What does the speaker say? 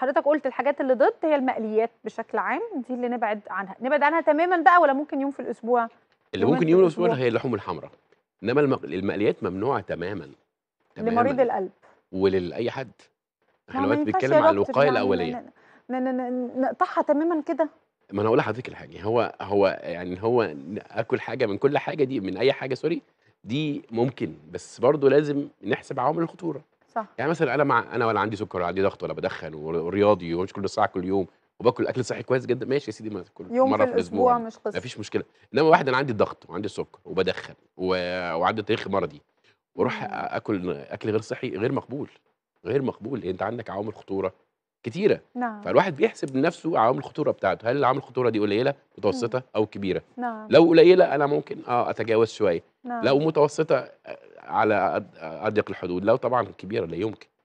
حضرتك قلت الحاجات اللي ضد هي المقليات بشكل عام دي اللي نبعد عنها نبعد عنها تماما بقى ولا ممكن يوم في الاسبوع اللي ممكن يوم في الاسبوع هي اللحوم الحمراء انما المقليات ممنوعه تماما تماما لمريض القلب ولاي حد احنا دلوقتي بنتكلم على الوقايه يعني الاوليه نقطعها تماما كده ما انا اقول لحضرتك الحاجه هو هو يعني هو اكل حاجه من كل حاجه دي من اي حاجه سوري دي ممكن بس برضه لازم نحسب عوامل الخطوره صح يعني مثلا انا مع انا ولا عندي سكر ولا عندي ضغط ولا بدخن ورياضي ومش كل ساعه كل يوم وباكل اكل صحي كويس جدا ماشي يا سيدي ما كل يوم مره في الاسبوع مش قصه مفيش مشكله انما واحد انا عندي ضغط وعندي سكر وبدخن و... وعندي تاريخ مرضي واروح اكل اكل غير صحي غير مقبول غير مقبول انت عندك عوامل خطوره كتيره نعم. فالواحد بيحسب لنفسه عوامل الخطوره بتاعته هل عوامل الخطوره دي قليله متوسطه او كبيره نعم. لو قليله انا ممكن اه اتجاوز شويه نعم. لو متوسطه آه، على اضيق الحدود لو طبعا كبيره لا يمكن